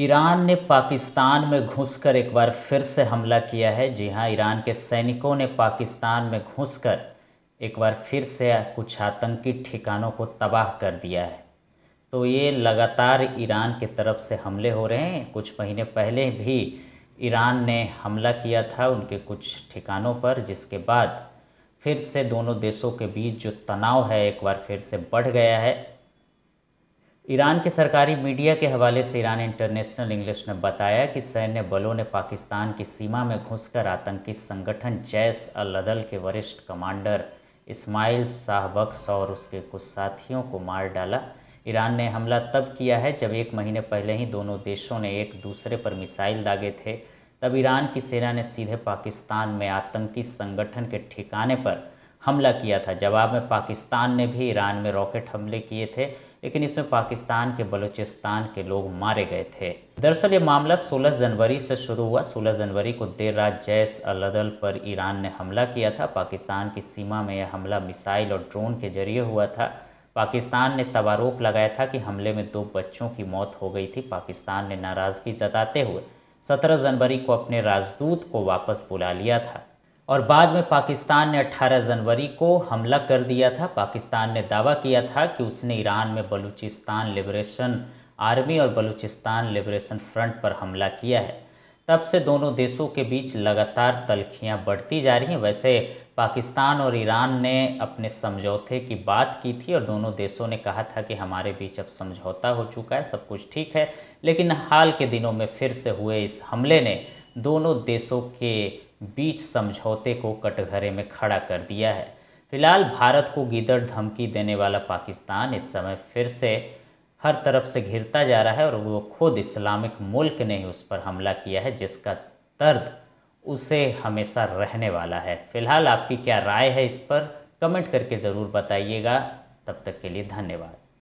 Iran ने पाकिस्तान में घुसकर एक बार फिर से हमला किया है जी हाँ ईरान के सैनिकों ने पाकिस्तान में घुसकर एक बार फिर से कुछ आतंकी ठिकानों को तबाह कर दिया है तो ये लगातार ईरान की तरफ से हमले हो रहे हैं कुछ महीने पहले भी ईरान ने हमला किया था उनके कुछ ठिकानों पर जिसके बाद फिर से दोनों देशों के बीच जो तनाव है एक बार फिर से बढ़ गया है ईरान के सरकारी मीडिया के हवाले से ईरान इंटरनेशनल इंग्लिश ने बताया कि सैन्य बलों ने पाकिस्तान की सीमा में घुसकर आतंकी संगठन जैस अल अदल के वरिष्ठ कमांडर इस्माइल शाहबक्स और उसके कुछ साथियों को मार डाला ईरान ने हमला तब किया है जब एक महीने पहले ही दोनों देशों ने एक दूसरे पर मिसाइल दागे थे तब ईरान की सेना ने सीधे पाकिस्तान में आतंकी संगठन के ठिकाने पर हमला किया था जवाब में पाकिस्तान ने भी ईरान में रॉकेट हमले किए थे लेकिन इसमें पाकिस्तान के बलूचिस्तान के लोग मारे गए थे दरअसल ये मामला 16 जनवरी से शुरू हुआ 16 जनवरी को देर रात जैस अलदल पर ईरान ने हमला किया था पाकिस्तान की सीमा में यह हमला मिसाइल और ड्रोन के जरिए हुआ था पाकिस्तान ने तबारोक लगाया था कि हमले में दो बच्चों की मौत हो गई थी पाकिस्तान ने नाराज़गी जताते हुए 17 जनवरी को अपने राजदूत को वापस बुला लिया था और बाद में पाकिस्तान ने 18 जनवरी को हमला कर दिया था पाकिस्तान ने दावा किया था कि उसने ईरान में बलूचिस्तान लिबरेशन आर्मी और बलूचिस्तान लिबरेशन फ्रंट पर हमला किया है तब से दोनों देशों के बीच लगातार तलखियां बढ़ती जा रही हैं वैसे पाकिस्तान और ईरान ने अपने समझौते की बात की थी और दोनों देशों ने कहा था कि हमारे बीच अब समझौता हो चुका है सब कुछ ठीक है लेकिन हाल के दिनों में फिर से हुए इस हमले ने दोनों देशों के बीच समझौते को कटघरे में खड़ा कर दिया है फिलहाल भारत को गीदड़ धमकी देने वाला पाकिस्तान इस समय फिर से हर तरफ से घिरता जा रहा है और वो खुद इस्लामिक मुल्क ने ही उस पर हमला किया है जिसका दर्द उसे हमेशा रहने वाला है फिलहाल आपकी क्या राय है इस पर कमेंट करके ज़रूर बताइएगा तब तक के लिए धन्यवाद